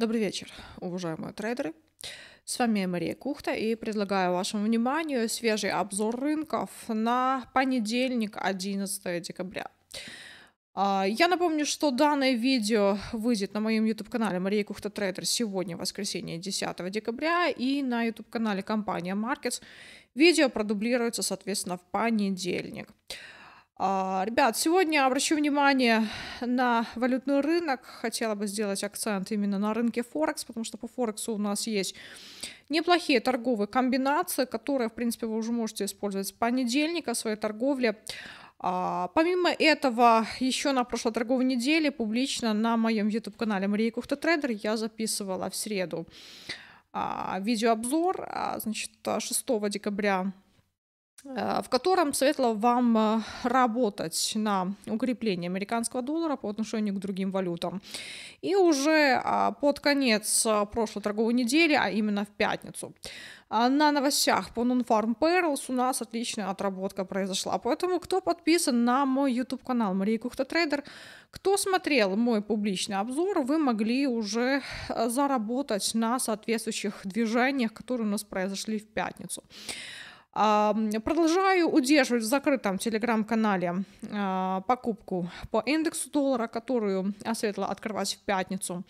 Добрый вечер, уважаемые трейдеры. С вами Мария Кухта и предлагаю вашему вниманию свежий обзор рынков на понедельник, 11 декабря. А, я напомню, что данное видео выйдет на моем YouTube-канале Мария Кухта Трейдер сегодня, воскресенье, 10 декабря, и на YouTube-канале компания Markets. Видео продублируется, соответственно, в понедельник. А, ребят, сегодня обращу внимание на валютный рынок. Хотела бы сделать акцент именно на рынке Форекс, потому что по Форексу у нас есть неплохие торговые комбинации, которые, в принципе, вы уже можете использовать с понедельника в своей торговле. А, помимо этого, еще на прошлой торговой неделе публично на моем YouTube-канале Мария Кухта Трейдер я записывала в среду а, видеообзор, а, значит, 6 декабря Э, в котором советовал вам э, работать на укреплении американского доллара по отношению к другим валютам. И уже а, под конец э, прошлой торговой недели, а именно в пятницу, на новостях по Non-Farm Perils у нас отличная отработка произошла. Поэтому, кто подписан на мой YouTube-канал Мария Кухта Трейдер, кто смотрел мой публичный обзор, вы могли уже заработать на соответствующих движениях, которые у нас произошли в пятницу. А, продолжаю удерживать в закрытом телеграм-канале а, покупку по индексу доллара, которую я открывать в пятницу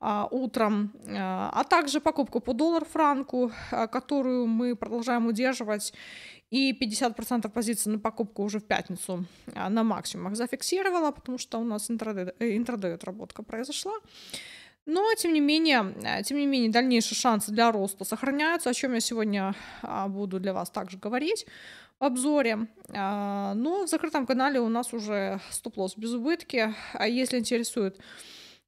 а, утром, а также покупку по доллар-франку, которую мы продолжаем удерживать, и 50% позиций на покупку уже в пятницу на максимумах зафиксировала, потому что у нас интрадей, э, интрадей отработка произошла. Но, тем не менее, э, тем не менее, дальнейшие шансы для роста сохраняются, о чем я сегодня а, буду для вас также говорить в обзоре. А, Но ну, в закрытом канале у нас уже стоп-лосс без убытки. А если интересуют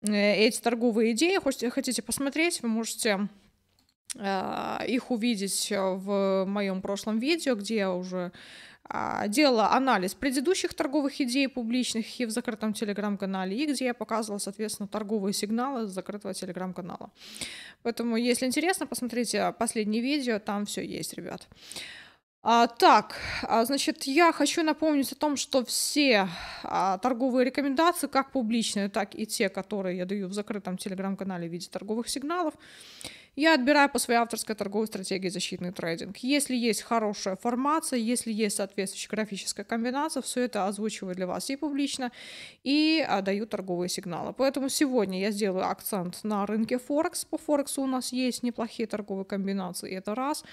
э, эти торговые идеи, хотите посмотреть, вы можете э, их увидеть в моем прошлом видео, где я уже а, делала анализ предыдущих торговых идей публичных и в закрытом телеграм-канале, и где я показывала, соответственно, торговые сигналы с закрытого телеграм-канала. Поэтому, если интересно, посмотрите последнее видео, там все есть, ребят. А, так, а, значит, я хочу напомнить о том, что все а, торговые рекомендации, как публичные, так и те, которые я даю в закрытом телеграм-канале в виде торговых сигналов, я отбираю по своей авторской торговой стратегии защитный трейдинг. Если есть хорошая формация, если есть соответствующая графическая комбинация, все это озвучиваю для вас и публично, и а, даю торговые сигналы. Поэтому сегодня я сделаю акцент на рынке Форекс. По Форексу у нас есть неплохие торговые комбинации, это Раз.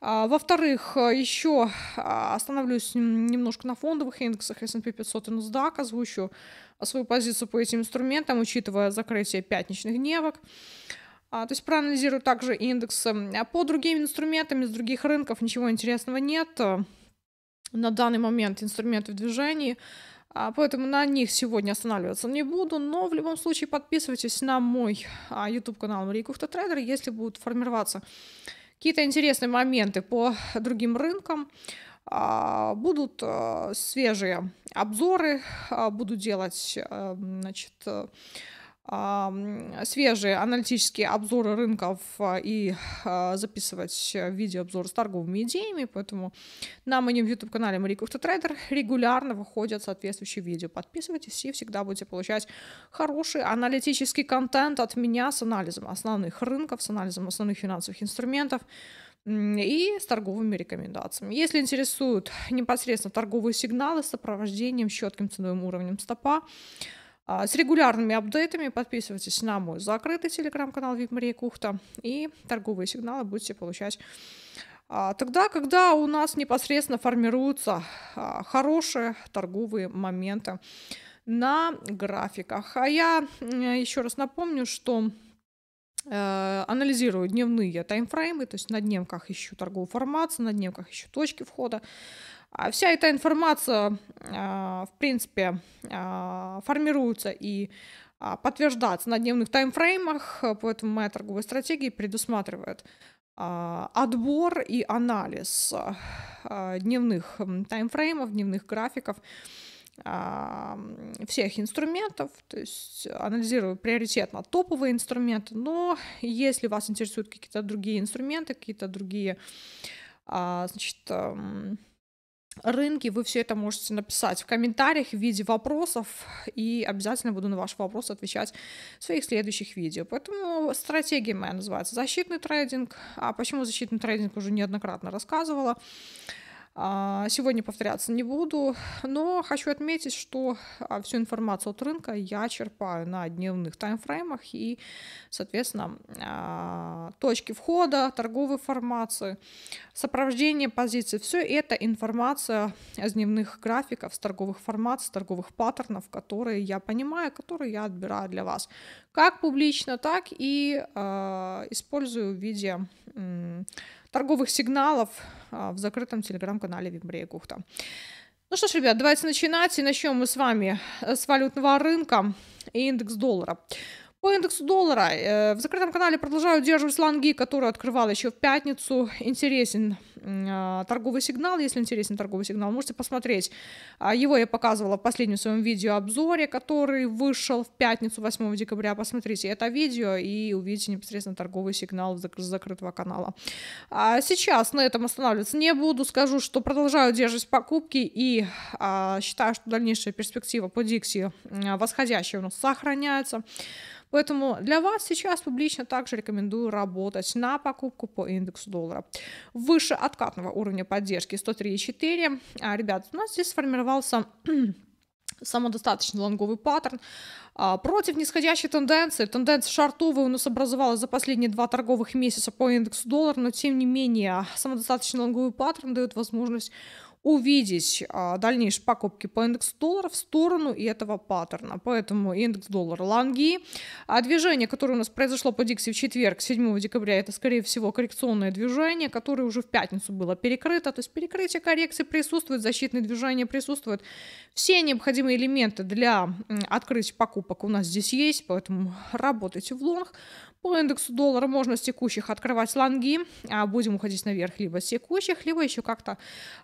А, во-вторых, э, еще а, остановлюсь немножко на фондовых индексах S&P 500 и NASDAQ, озвучу свою позицию по этим инструментам, учитывая закрытие пятничных дневок. А, то есть проанализирую также индексы. По другим инструментам из других рынков ничего интересного нет. Э, на данный момент инструменты в движении, поэтому на них сегодня останавливаться не буду, но в любом случае подписывайтесь на мой YouTube-канал Кухта Трейдер если будут формироваться Какие-то интересные моменты по другим рынкам. А, будут э, свежие обзоры, а, буду делать э, значит, э, свежие аналитические обзоры рынков а, и а, записывать видеообзоры с торговыми идеями, поэтому на моем YouTube-канале Марика Трейдер регулярно выходят соответствующие видео. Подписывайтесь и всегда будете получать хороший аналитический контент от меня с анализом основных рынков, с анализом основных финансовых инструментов, и с торговыми рекомендациями. Если интересуют непосредственно торговые сигналы с сопровождением с четким ценовым уровнем стопа, а, с регулярными апдейтами подписывайтесь на мой закрытый телеграм-канал VIP Мария Кухта, и торговые сигналы будете получать а, Тогда, когда у нас непосредственно формируются а, хорошие торговые моменты на графиках. А я еще раз напомню, что э, анализирую дневные таймфреймы, то есть на дневках ищу торговую формацию, на дневках ищу точки входа, а вся эта информация, а, в принципе, а, формируется и подтверждаться на дневных таймфреймах, поэтому моя торговая стратегия предусматривает отбор и анализ дневных таймфреймов, дневных графиков, всех инструментов, то есть анализирую приоритетно топовые инструменты, но если вас интересуют какие-то другие инструменты, какие-то другие значит, рынке, вы все это можете написать в комментариях в виде вопросов, и обязательно буду на ваши вопросы отвечать в своих следующих видео. Поэтому стратегия моя называется защитный трейдинг. А почему защитный трейдинг уже неоднократно рассказывала. А, сегодня повторяться не буду, но хочу отметить, что а, всю информацию от рынка я черпаю на дневных таймфреймах и, соответственно, а, точки входа, торговые формации, сопровождение позиций. Все это информация с дневных графиков, с торговых формаций, торговых паттернов, которые я понимаю, которые я отбираю для вас. Как публично, так и э, использую в виде... Э, торговых сигналов а, в закрытом телеграм-канале Вимбрея Кухта. Ну что ж, ребят, давайте начинать. И начнем мы с вами э, с валютного рынка и индекс доллара. По индексу доллара э, в закрытом канале продолжаю удерживать лонги, которые открывал еще в пятницу. Интересен а, торговый сигнал. Если интересен торговый сигнал, можете посмотреть. А, его я показывала в последнем своем видео обзоре, который вышел в пятницу 8 декабря. Посмотрите это видео и увидите непосредственно торговый сигнал закрытого канала. А, сейчас на этом останавливаться не буду. Скажу, что продолжаю держать покупки и считаю, что дальнейшая перспектива по Дикси восходящая у нас сохраняется. Поэтому для вас сейчас публично также рекомендую работать на покупку по индексу доллара. Выше откатного уровня поддержки 103,4. А, ребят, у нас здесь сформировался самодостаточный лонговый паттерн. А, против нисходящей тенденции, тенденция шартовая у нас образовалась за последние два торговых месяца по индексу доллар, но тем не менее самодостаточный лонговый паттерн дает возможность увидеть а, дальнейшие покупки по индексу доллара в сторону этого паттерна. Поэтому индекс доллара лонги. А движение, которое у нас произошло по Дикси в четверг, 7 декабря, это, скорее всего, коррекционное движение, которое уже в пятницу было перекрыто. То есть перекрытие коррекции присутствует, защитное движение присутствует, Все необходимые элементы для открытия покупки покупок у нас здесь есть, поэтому работайте в лонг. По индексу доллара можно с текущих открывать лонги, а будем уходить наверх либо с текущих, либо еще как-то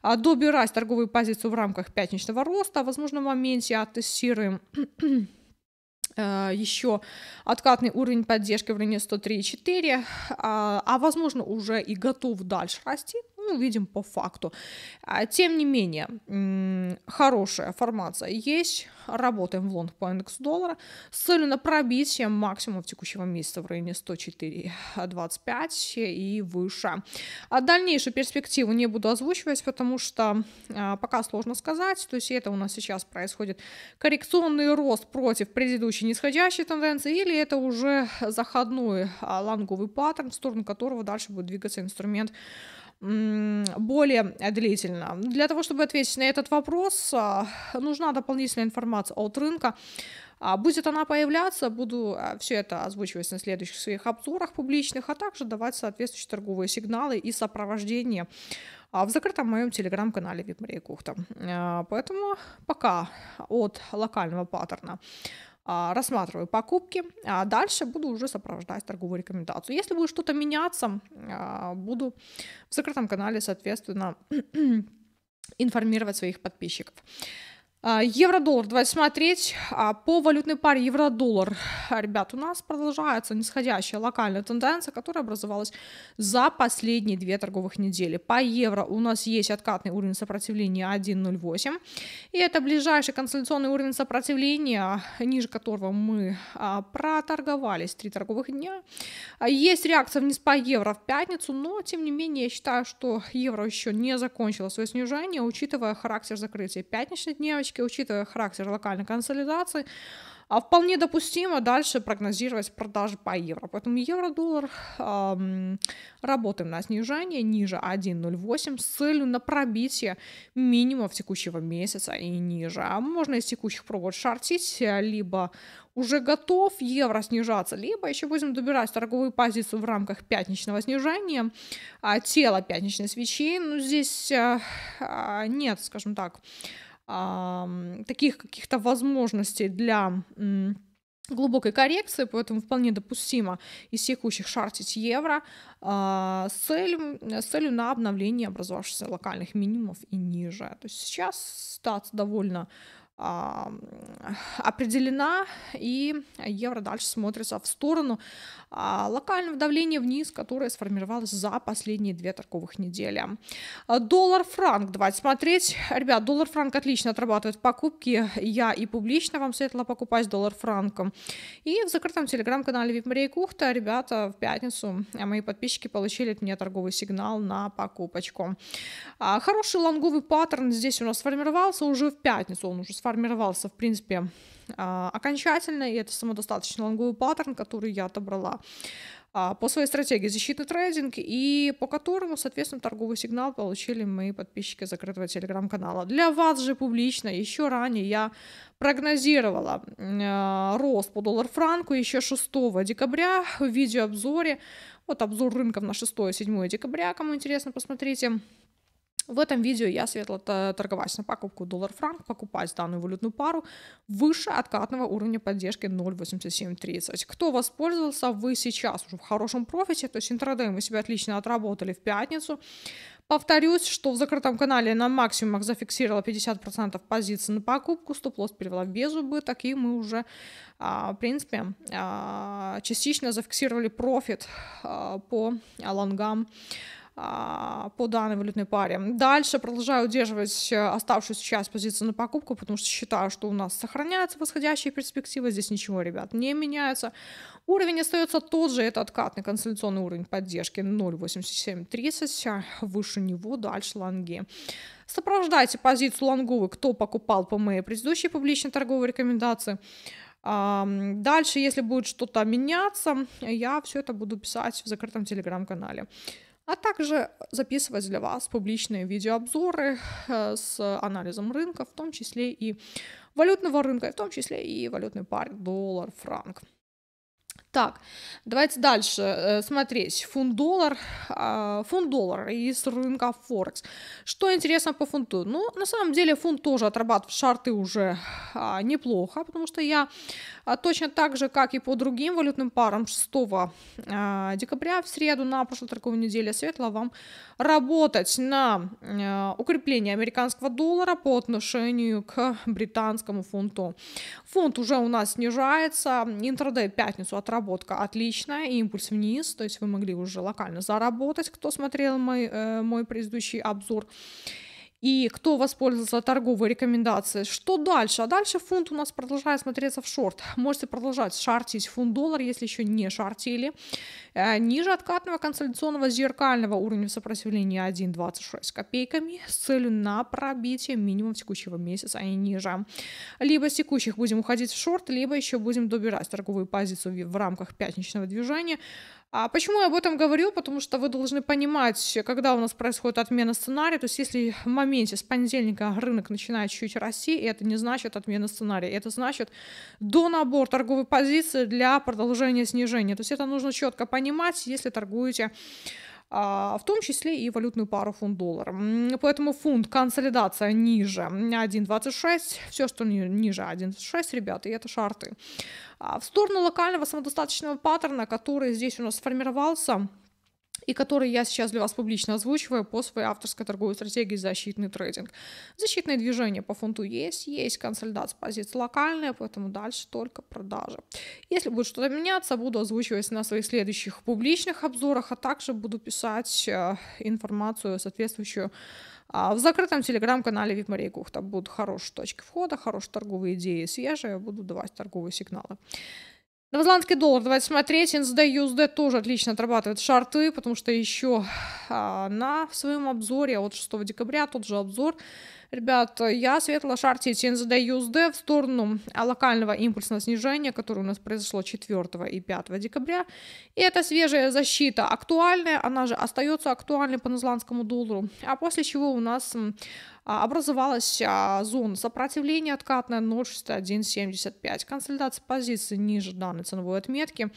а, добирать торговые позиции в рамках пятничного роста. Возможно, в моменте оттестируем э, еще откатный уровень поддержки в районе 103,4, а, а возможно уже и готов дальше расти, ну, видим по факту. А, тем не менее, хорошая формация есть. Работаем в лонг по индексу доллара с целью на пробитие максимума текущего месяца в районе 104.25 и выше. А дальнейшую перспективу не буду озвучивать, потому что а, пока сложно сказать. То есть это у нас сейчас происходит коррекционный рост против предыдущей нисходящей тенденции или это уже заходной а, лонговый паттерн, в сторону которого дальше будет двигаться инструмент более длительно. Для того, чтобы ответить на этот вопрос, а, нужна дополнительная информация от рынка. А, будет она появляться, буду а, все это озвучивать на следующих своих обзорах публичных, а также давать соответствующие торговые сигналы и сопровождение в закрытом моем телеграм-канале Випмария Кухта. Поэтому пока от локального паттерна а, рассматриваю покупки, а дальше буду уже сопровождать торговую рекомендацию. Если будет что-то меняться, а, буду в закрытом канале, соответственно, информировать своих подписчиков. А, евро-доллар, давайте смотреть. А, по валютной паре евро-доллар, а, ребят, у нас продолжается нисходящая локальная тенденция, которая образовалась за последние две торговых недели. По евро у нас есть откатный уровень сопротивления 1.08, и это ближайший консолидационный уровень сопротивления, ниже которого мы проторговались три торговых дня. Есть реакция вниз по евро в пятницу, но, тем не менее, я считаю, что евро еще не закончило свое снижение, учитывая характер закрытия пятничной дневочки, все-таки учитывая характер локальной консолидации, а вполне допустимо дальше прогнозировать продажи по евро. Поэтому евро-доллар эм, работаем на снижение ниже 1.08 с целью на пробитие минимумов текущего месяца и ниже. А можно из текущих пробовать шортить, либо уже готов евро снижаться, либо еще будем добирать торговую позицию в рамках пятничного снижения, а тело пятничной свечи, ну здесь а, а, нет, скажем так, а, таких каких-то возможностей для глубокой коррекции, поэтому вполне допустимо из текущих шартить евро а, с, целью, э, с целью на обновление образовавшихся локальных минимумов и ниже. То есть сейчас ситуация довольно а, определена, и евро дальше смотрится в сторону а, локального давления вниз, которое сформировалось за последние две торговых недели. Доллар-франк, давайте смотреть. Ребят, доллар-франк отлично отрабатывает покупки, я и публично вам советовала покупать доллар-франком. И в закрытом телеграм-канале VIP Мария Кухта, ребята, в пятницу э, мои подписчики получили от меня торговый сигнал на покупочку. А, хороший лонговый паттерн здесь у нас сформировался уже в пятницу, он уже сформировался, в принципе, а, окончательно, и это самодостаточно лонговый паттерн, который я отобрала а, по своей стратегии защитный трейдинг, и по которому, соответственно, торговый сигнал получили мои подписчики закрытого телеграм-канала. Для вас же публично еще ранее я прогнозировала а, рост по доллар-франку еще 6 декабря в видеообзоре. Вот обзор рынков на 6-7 декабря, кому интересно, посмотрите. В этом видео я советовала торговать на покупку доллар-франк, покупать данную валютную пару выше откатного уровня поддержки 0.8730. Кто воспользовался, вы сейчас уже в хорошем профите, то есть интрадей мы себя отлично отработали в пятницу. Повторюсь, что в закрытом канале на максимумах зафиксировала 50% позиций на покупку, стоп-лосс перевела без убыток, и мы уже, а, в принципе, а, частично зафиксировали профит а, по лонгам а, по данной валютной паре. Дальше продолжаю удерживать э, оставшуюся часть позиции на покупку, потому что считаю, что у нас сохраняется восходящая перспектива. здесь ничего, ребят, не меняется. Уровень остается тот же, это откатный консолидационный уровень поддержки 0.8730, а, выше него дальше лонги. Сопровождайте позицию лонговой, кто покупал по моей предыдущей публичной торговой рекомендации. А, дальше, если будет что-то меняться, я все это буду писать в закрытом телеграм-канале а также записывать для вас публичные видеообзоры э, с анализом рынка, в том числе и валютного рынка, в том числе и валютный пар доллар-франк. Так, давайте дальше э, смотреть. Фунт-доллар, а, фунт-доллар из рынка Форекс. Что интересно по фунту? Ну, на самом деле фунт тоже отрабатывает шарты уже а, неплохо, потому что я а, точно так же, как и по другим валютным парам 6 декабря в среду на прошлой торговой неделе светло вам работать на э, укрепление американского доллара по отношению к британскому фунту. Фунт уже у нас снижается, интрадей пятницу отработал заработка отличная, импульс вниз, то есть вы могли уже локально заработать, кто смотрел мой, э, мой предыдущий обзор и кто воспользовался торговой рекомендацией. Что дальше? А дальше фунт у нас продолжает смотреться в шорт. Можете продолжать шортить фунт-доллар, если еще не шортили. Э, ниже откатного консолидационного зеркального уровня сопротивления 1,26 копейками с целью на пробитие минимум текущего месяца, а не ниже. Либо с текущих будем уходить в шорт, либо еще будем добирать торговую позицию в рамках пятничного движения. А почему я об этом говорю? Потому что вы должны понимать, когда у нас происходит отмена сценария. То есть если в моменте с понедельника рынок начинает чуть расти, это не значит отмена сценария. Это значит до набор торговой позиции для продолжения снижения. То есть это нужно четко понимать, если торгуете а, в том числе и валютную пару фунт-доллар. Поэтому фунт консолидация ниже 1.26, все, что ниже 1.26, ребята, и это шарты. А в сторону локального самодостаточного паттерна, который здесь у нас сформировался, и которые я сейчас для вас публично озвучиваю по своей авторской торговой стратегии защитный трейдинг. Защитное движение по фунту есть, есть консолидация позиций локальная, поэтому дальше только продажи. Если будет что-то меняться, буду озвучивать на своих следующих публичных обзорах, а также буду писать э, информацию соответствующую а, в закрытом телеграм-канале Вик Мария Кухта будут хорошие точки входа, хорошие торговые идеи, свежие, буду давать торговые сигналы. Новозеландский доллар, давайте смотреть. NZD USD тоже отлично отрабатывает шарты, потому что еще а, на в своем обзоре а вот 6 декабря тот же обзор Ребят, я светло шарте TNZD USD в сторону а, локального импульсного снижения, которое у нас произошло 4 и 5 декабря. И эта свежая защита актуальная, она же остается актуальной по нозландскому доллару. А после чего у нас а, образовалась а, зона сопротивления откатная 0,6175. Консолидация позиции ниже данной ценовой отметки.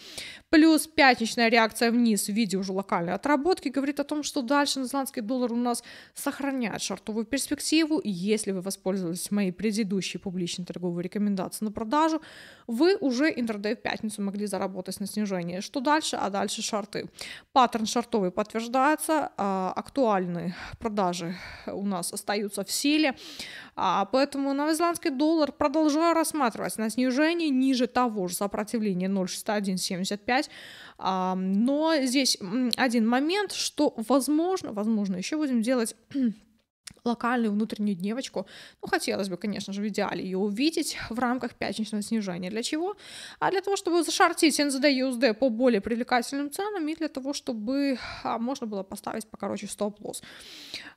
Плюс пятничная реакция вниз в виде уже локальной отработки говорит о том, что дальше низландский доллар у нас сохраняет шортовую перспективу если вы воспользовались моей предыдущей публичной торговой рекомендацией на продажу, вы уже интрадей в пятницу могли заработать на снижение. Что дальше? А дальше шарты. Паттерн шартовый подтверждается, а, актуальные продажи у нас остаются в силе, а, поэтому новозеландский доллар продолжаю рассматривать на снижение ниже того же сопротивления 0,6175, а, но здесь один момент, что возможно, возможно, еще будем делать локальную внутреннюю девочку. Ну, хотелось бы, конечно же, в идеале ее увидеть в рамках пятничного снижения. Для чего? А для того, чтобы зашортить NZD USD по более привлекательным ценам и для того, чтобы а, можно было поставить покороче стоп-лосс.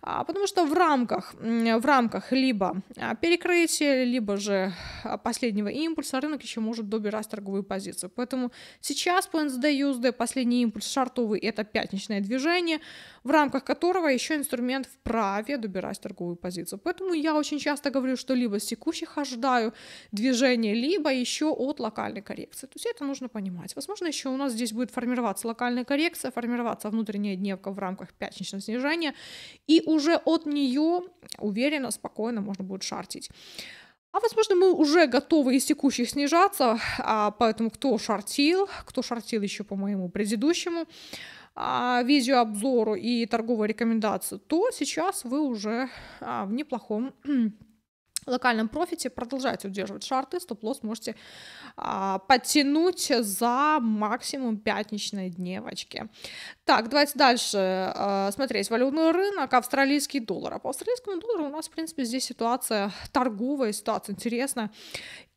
А, потому что в рамках, в рамках либо а, перекрытия, либо же а, последнего импульса рынок еще может добирать торговые позиции. Поэтому сейчас по NZD USD последний импульс шартовый — это пятничное движение, в рамках которого еще инструмент вправе добирать торговую позицию. Поэтому я очень часто говорю, что либо с текущих ожидаю движение, либо еще от локальной коррекции. То есть это нужно понимать. Возможно, еще у нас здесь будет формироваться локальная коррекция, формироваться внутренняя дневка в рамках пятничного снижения, и уже от нее уверенно, спокойно можно будет шартить. А возможно, мы уже готовы из текущих снижаться, а поэтому кто шортил, кто шортил еще по моему предыдущему а, видеообзору и торговой рекомендации, то сейчас вы уже а, в неплохом локальном профите продолжайте удерживать шарты, стоп-лосс можете а, подтянуть за максимум пятничной дневочки. Так, давайте дальше а, смотреть валютный рынок, австралийский доллар. А по австралийскому доллару у нас, в принципе, здесь ситуация торговая, ситуация интересная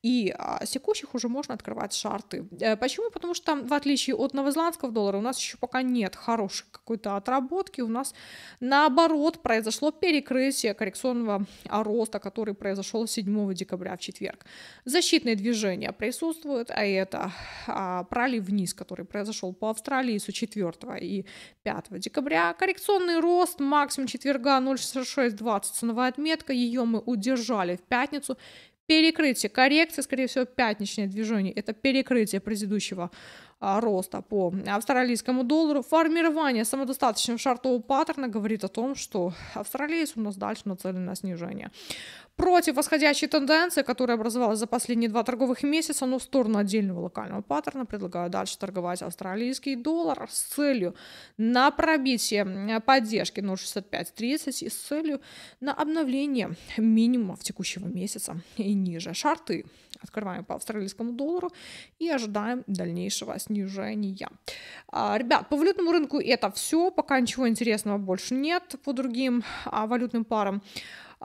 и а, секущих уже можно открывать шарты. Э, почему? Потому что, в отличие от новозеландского доллара, у нас еще пока нет хорошей какой-то отработки, у нас наоборот произошло перекрытие коррекционного роста, который произошел 7 декабря в четверг. Защитные движения присутствуют, а это а, пролив вниз, который произошел по Австралии с 4 и 5 декабря. Коррекционный рост максимум четверга 0,6620 ценовая отметка, ее мы удержали в пятницу перекрытие, коррекция, скорее всего, пятничное движение, это перекрытие предыдущего а, роста по австралийскому доллару. Формирование самодостаточного шартового паттерна говорит о том, что австралиец у нас дальше нацелен на снижение против восходящей тенденции, которая образовалась за последние два торговых месяца, но в сторону отдельного локального паттерна предлагаю дальше торговать австралийский доллар с целью на пробитие э, поддержки 0,6530 и с целью на обновление минимумов текущего месяца и ниже. Шарты открываем по австралийскому доллару и ожидаем дальнейшего снижения. А, ребят, по валютному рынку это все, пока ничего интересного больше нет по другим а, валютным парам.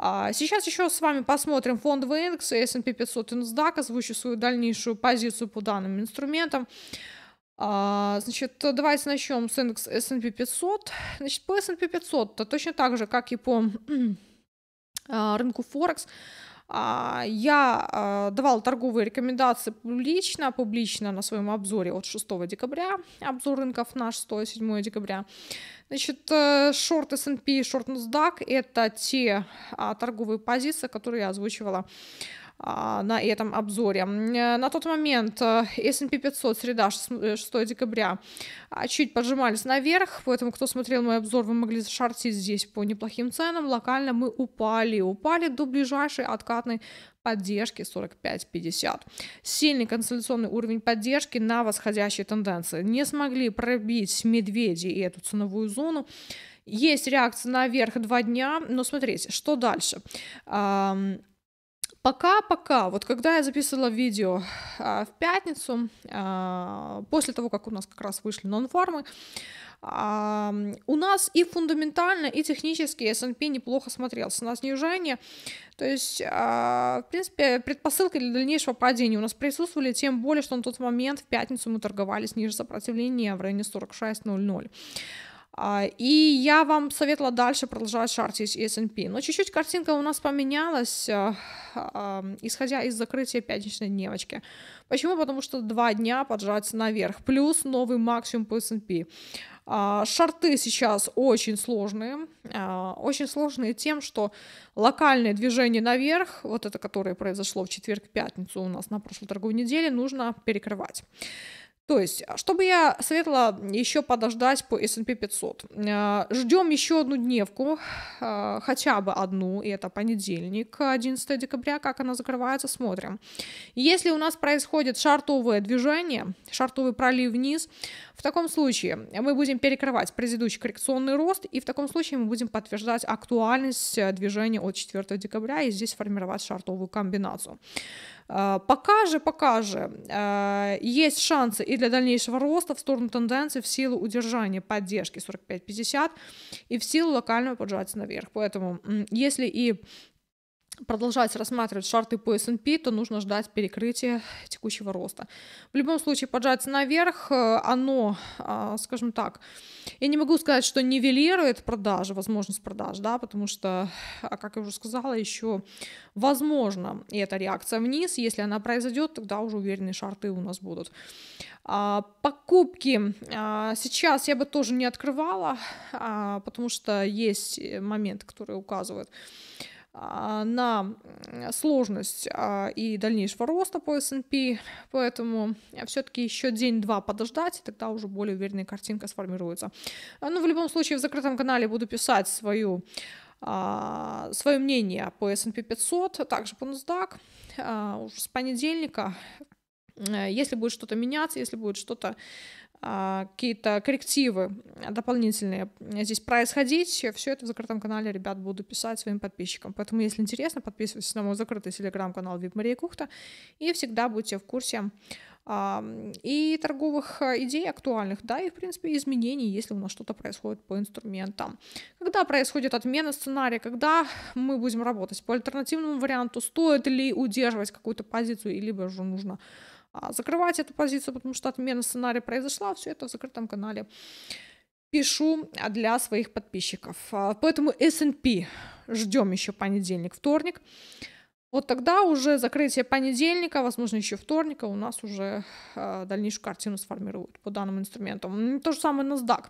А сейчас еще с вами посмотрим фондовый индекс S&P 500 и NASDAQ, озвучу свою дальнейшую позицию по данным инструментам. А, значит, давайте начнем с индекс S&P 500. Значит, по S&P 500, то точно так же, как и по а, рынку Форекс, я давала торговые рекомендации публично, публично на своем обзоре от 6 декабря, обзор рынков на наш 107 декабря. Значит, э, шорт S&P и шорт NASDAQ – это те а, торговые позиции, которые я озвучивала а, на этом обзоре. Э, на тот момент э, S&P 500, среда, 6 э, декабря, а, чуть поджимались наверх, поэтому, кто смотрел мой обзор, вы могли зашортить здесь по неплохим ценам. Локально мы упали, упали до ближайшей откатной поддержки 45-50. Сильный консолидационный уровень поддержки на восходящей тенденции. Не смогли пробить медведи и эту ценовую зону. Есть реакция наверх два дня, но смотрите, что дальше? Пока-пока. Вот когда я записывала видео а, в пятницу, а, после того, как у нас как раз вышли нонфармы, а, у нас и фундаментально, и технически S&P неплохо смотрелся на снижение. То есть, а, в принципе, предпосылка для дальнейшего падения у нас присутствовали, тем более, что на тот момент в пятницу мы торговались ниже сопротивления в районе 46.00. А, и я вам советовала дальше продолжать шартить S&P. Но чуть-чуть картинка у нас поменялась, э, а, исходя из закрытия пятничной дневочки. Почему? Потому что два дня поджать наверх. Плюс новый максимум по S&P. А, шарты сейчас очень сложные. Очень сложные тем, что локальные движения наверх, вот это, которое произошло в четверг-пятницу у нас на прошлой торговой неделе, нужно перекрывать. То есть, а, чтобы я советовала еще подождать по S&P 500. Ждем еще одну дневку, а, хотя бы одну, и это понедельник, 11 декабря, как она закрывается, смотрим. Если у нас происходит шартовое движение, шартовый пролив вниз, в таком случае мы будем перекрывать предыдущий коррекционный рост, и в таком случае мы будем подтверждать актуальность э, движения от 4 декабря и здесь формировать шартовую комбинацию. Э, пока же, пока же э, есть шансы и для дальнейшего роста в сторону тенденции в силу удержания поддержки 45-50 и в силу локального поджатия наверх. Поэтому если и продолжать рассматривать шарты по S&P, то нужно ждать перекрытия текущего роста. В любом случае, поджаться наверх, э, оно, а, скажем так, я не могу сказать, что нивелирует продажи, возможность продаж, да, потому что, а, как я уже сказала, еще возможно и эта реакция вниз, если она произойдет, тогда уже уверенные шарты у нас будут. А, покупки сейчас я бы тоже не открывала, потому что есть э, моменты, которые указывают а, на сложность а, и дальнейшего роста по S&P, поэтому все-таки еще день-два подождать, и тогда уже более уверенная картинка сформируется. А, Но ну, в любом случае в закрытом канале буду писать свою свое мнение по S&P 500, а также по NASDAQ уже с понедельника. Э, если будет что-то меняться, если будет что-то а, какие-то коррективы дополнительные здесь происходить. Все это в закрытом канале, ребят, буду писать своим подписчикам. Поэтому, если интересно, подписывайтесь на мой закрытый телеграм-канал Вип Мария Кухта и всегда будьте в курсе а, и торговых а, идей актуальных, да, и, в принципе, изменений, если у нас что-то происходит по инструментам. Когда происходит отмена сценария, когда мы будем работать по альтернативному варианту, стоит ли удерживать какую-то позицию, либо же нужно а, закрывать эту позицию, потому что отмена сценария произошла, все это в закрытом канале пишу а, для своих подписчиков. А, поэтому S&P ждем еще понедельник, вторник. Вот тогда уже закрытие понедельника, возможно, еще вторника у нас уже э, дальнейшую картину сформируют по данным инструментам. То же самое NASDAQ.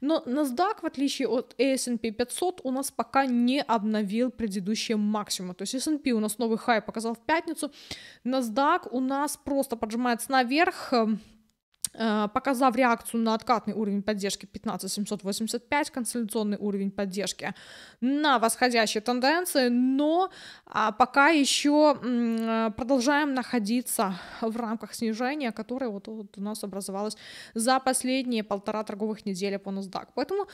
Но NASDAQ, в отличие от S&P 500, у нас пока не обновил предыдущие максимумы. То есть S&P у нас новый хай показал в пятницу, NASDAQ у нас просто поджимается наверх, эм, Э, показав реакцию на откатный уровень поддержки 15785, консолидационный уровень поддержки на восходящие тенденции, но а, пока еще продолжаем находиться в рамках снижения, которое вот, вот у нас образовалось за последние полтора торговых недели по NASDAQ. Поэтому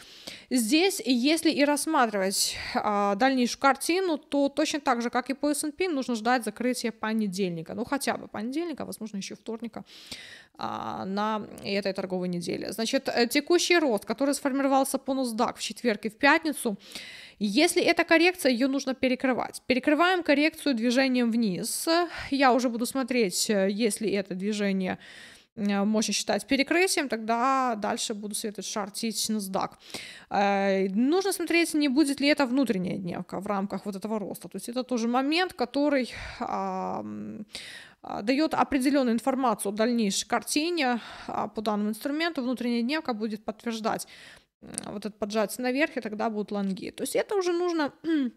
здесь, если и рассматривать а, дальнейшую картину, то точно так же, как и по S&P, нужно ждать закрытия понедельника, ну хотя бы понедельника, возможно, еще вторника а, на на этой торговой неделе. Значит, э, текущий рост, который сформировался по NASDAQ в четверг и в пятницу, если это коррекция, ее нужно перекрывать. Перекрываем коррекцию движением вниз. Я уже буду смотреть, э, если это движение э, можно считать перекрытием, тогда дальше буду советовать шортить NASDAQ. Нужно смотреть, не будет ли это внутренняя дневка в рамках вот этого роста. То есть это тоже момент, который а, дает определенную информацию о дальнейшей картине а, по данному инструменту, внутренняя дневка будет подтверждать вот этот поджатие наверх, и тогда будут лонги. То есть это уже нужно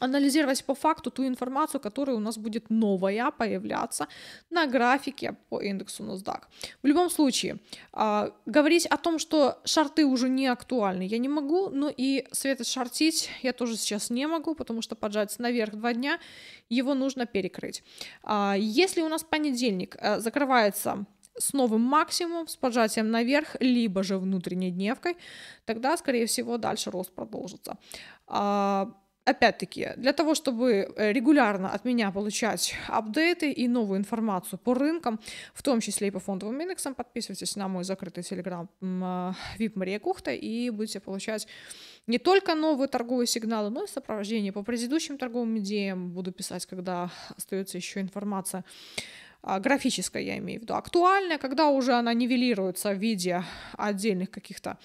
анализировать по факту ту информацию, которая у нас будет новая появляться на графике по индексу NASDAQ. В любом случае, а, говорить о том, что шарты уже не актуальны, я не могу, но и светоч шортить я тоже сейчас не могу, потому что поджать наверх два дня, его нужно перекрыть. А, если у нас понедельник э, закрывается с новым максимумом, с поджатием наверх, либо же внутренней дневкой, тогда, скорее всего, дальше рост продолжится. А, Опять-таки, для того, чтобы э, регулярно от меня получать апдейты и новую информацию по рынкам, в том числе и по фондовым индексам, подписывайтесь на мой закрытый телеграм а, VIP Мария Кухта и будете получать не только новые торговые сигналы, но и сопровождение по предыдущим торговым идеям. Буду писать, когда остается еще информация а, графическая, я имею в виду, актуальная, когда уже она нивелируется в виде отдельных каких-то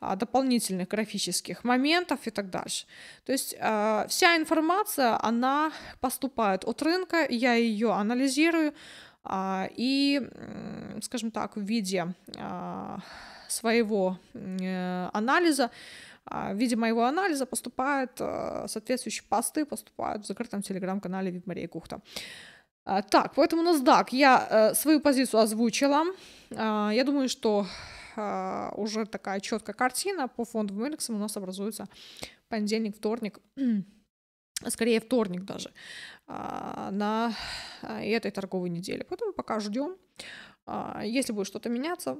а, дополнительных графических моментов и так дальше. То есть э, вся информация, она поступает от рынка, я ее анализирую э, и, скажем так, в виде своего э, анализа, в виде моего анализа поступают э, соответствующие посты, поступают в закрытом телеграм-канале Вибмария Кухта. А, так, поэтому NASDAQ я э, свою позицию озвучила. А, я думаю, что а, уже такая четкая картина по фондовым индексам у нас образуется понедельник, вторник, скорее вторник даже, на этой торговой неделе. Поэтому пока ждем. Если будет что-то меняться,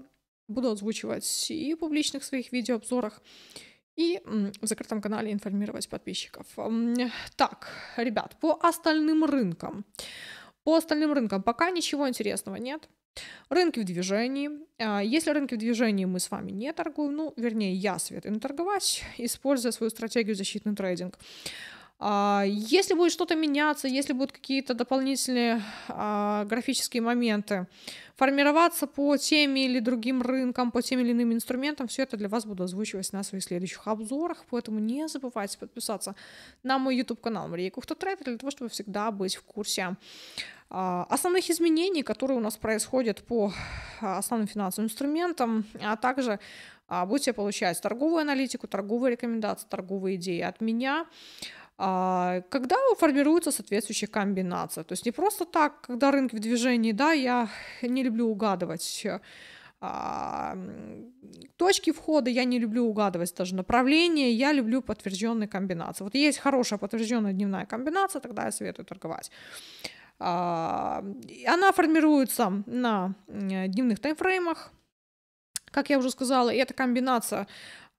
буду озвучивать и в публичных своих видеообзорах, и в закрытом канале информировать подписчиков. Так, ребят, по остальным рынкам. По остальным рынкам пока ничего интересного нет. Рынки в движении. А, если рынки в движении мы с вами не торгуем, ну, вернее, я советую не торговать, используя свою стратегию защитный трейдинг. А, если будет что-то меняться, если будут какие-то дополнительные а, графические моменты, формироваться по теме или другим рынкам, по тем или иным инструментам, все это для вас буду озвучивать на своих следующих обзорах, поэтому не забывайте подписаться на мой YouTube-канал Мария Кухта-Трейдер для того, чтобы всегда быть в курсе а, основных изменений, которые у нас происходят по основным финансовым инструментам, а также будете получать торговую аналитику, торговые рекомендации, торговые идеи от меня – а, когда формируется соответствующая комбинация. То есть не просто так, когда рынки в движении, да, я не люблю угадывать а, точки входа я не люблю угадывать даже направление, я люблю подтвержденные комбинации. Вот есть хорошая подтвержденная дневная комбинация, тогда я советую торговать. А, она формируется на э, дневных таймфреймах, как я уже сказала, и эта комбинация,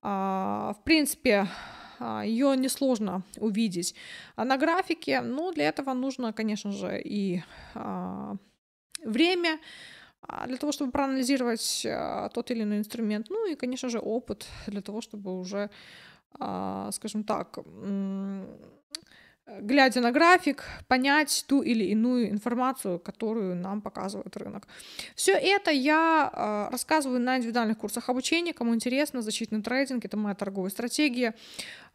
в принципе, а, ее несложно увидеть а на графике, но ну, для этого нужно, конечно же, и а, время для того, чтобы проанализировать тот или иной инструмент, ну и, конечно же, опыт для того, чтобы уже, скажем так, Э, глядя на график, понять ту или иную информацию, которую нам показывает рынок. Все это я э, рассказываю на индивидуальных курсах обучения. Кому интересно, защитный трейдинг — это моя торговая стратегия,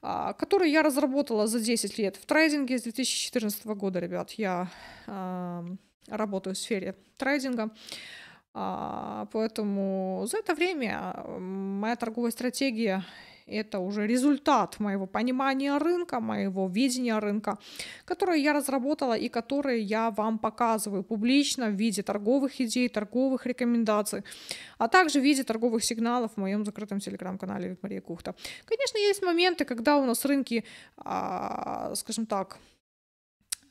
э, которую я разработала за 10 лет в трейдинге с 2014 года, ребят. Я работаю в сфере трейдинга. Поэтому за это время моя торговая стратегия это уже результат моего понимания рынка, моего видения рынка, которое я разработала и которое я вам показываю публично в виде торговых идей, торговых рекомендаций, а также в виде торговых сигналов в моем закрытом телеграм-канале Мария Кухта. Конечно, есть моменты, когда у нас рынки, а, скажем так,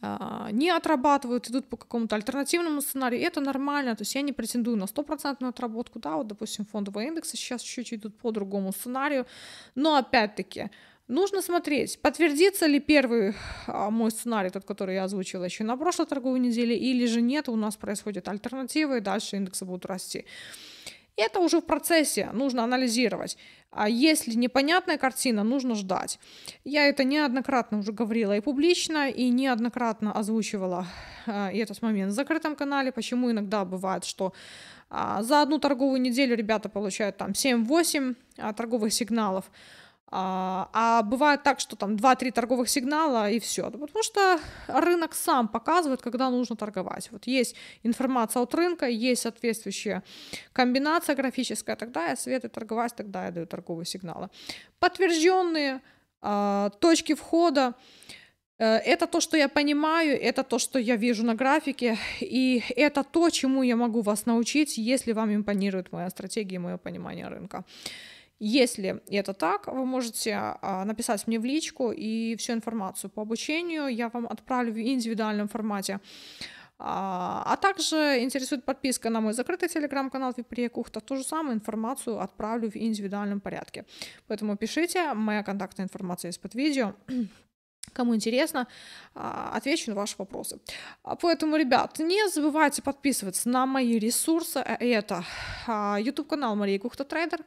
а, не отрабатывают, идут по какому-то альтернативному сценарию, это нормально, то есть я не претендую на стопроцентную отработку, да, вот, допустим, фондовые индексы сейчас чуть-чуть идут по другому сценарию, но опять-таки, Нужно смотреть, подтвердится ли первый а, мой сценарий, тот, который я озвучила еще на прошлой торговой неделе, или же нет, у нас происходят альтернативы, и дальше индексы будут расти. Это уже в процессе нужно анализировать. А если непонятная картина, нужно ждать. Я это неоднократно уже говорила и публично, и неоднократно озвучивала э, этот момент в закрытом канале, почему иногда бывает, что э, за одну торговую неделю ребята получают там 7-8 э, а, торговых сигналов, а, а, бывает так, что там 2-3 торговых сигнала и все. Потому что рынок сам показывает, когда нужно торговать. Вот есть информация от рынка, есть соответствующая комбинация графическая, тогда я советую торговать, тогда я даю торговые сигналы. Подтвержденные а, точки входа. Э, это то, что я понимаю, это то, что я вижу на графике, и это то, чему я могу вас научить, если вам импонирует моя стратегия и мое понимание рынка. Если это так, вы можете а, написать мне в личку и всю информацию по обучению я вам отправлю в индивидуальном формате. А, а также интересует подписка на мой закрытый телеграм-канал Виприя Кухта. Ту же самую информацию отправлю в индивидуальном порядке. Поэтому пишите, моя контактная информация есть под видео. Кому интересно, а, отвечу на ваши вопросы. Поэтому, ребят, не забывайте подписываться на мои ресурсы. Э, это YouTube-канал Мария Кухта Трейдер,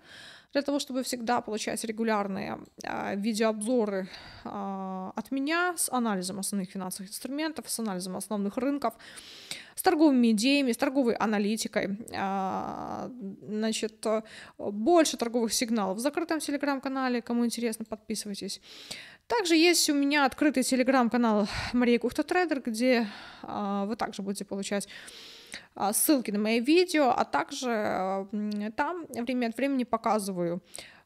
для того, чтобы всегда получать регулярные э, видеообзоры э, от меня с анализом основных финансовых инструментов, с анализом основных рынков, с торговыми идеями, с торговой аналитикой, э, значит, больше торговых сигналов в закрытом телеграм-канале, кому интересно, подписывайтесь. Также есть у меня открытый телеграм-канал Мария Кухта Трейдер, где э, вы также будете получать а, ссылки на мои видео, а также там время от времени показываю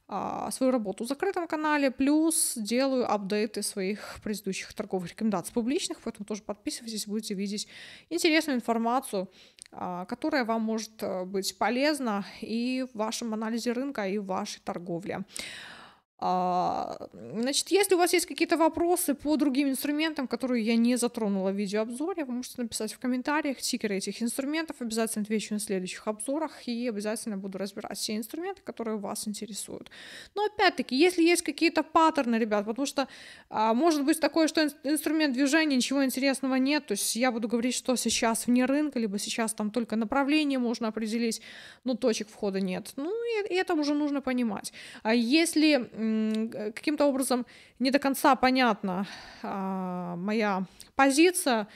а, свою работу в закрытом канале, плюс делаю апдейты своих предыдущих торговых рекомендаций публичных, поэтому тоже подписывайтесь, будете видеть интересную информацию, а, которая вам может э, быть полезна и в вашем анализе рынка, и в вашей торговле. А, значит, если у вас есть какие-то вопросы по другим инструментам, которые я не затронула в видеообзоре, вы можете написать в комментариях тикеры этих инструментов, обязательно отвечу на следующих обзорах и обязательно буду разбирать все инструменты, которые вас интересуют. Но опять-таки, если есть какие-то паттерны, ребят, потому что а, может быть такое, что инструмент движения, ничего интересного нет, то есть я буду говорить, что сейчас вне рынка, либо сейчас там только направление можно определить, но точек входа нет. Ну, и, и это уже нужно понимать. А если Э, каким-то образом не до конца понятна а, моя позиция,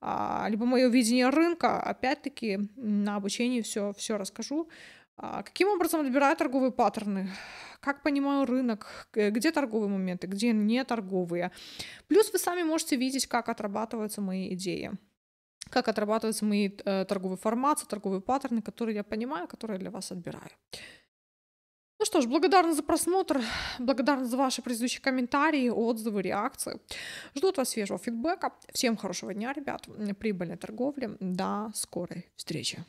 а, либо мое видение рынка, опять-таки на обучении все, все расскажу. А, каким образом отбираю торговые паттерны? Как понимаю рынок? Где торговые моменты, где не торговые? Плюс вы сами можете видеть, как отрабатываются мои идеи как отрабатываются мои э, торговые формации, торговые паттерны, которые я понимаю, которые я для вас отбираю. Ну что ж, благодарна за просмотр, благодарна за ваши предыдущие комментарии, отзывы, реакции. Жду от вас свежего фидбэка. Всем хорошего дня, ребят, прибыльной торговли. До скорой встречи.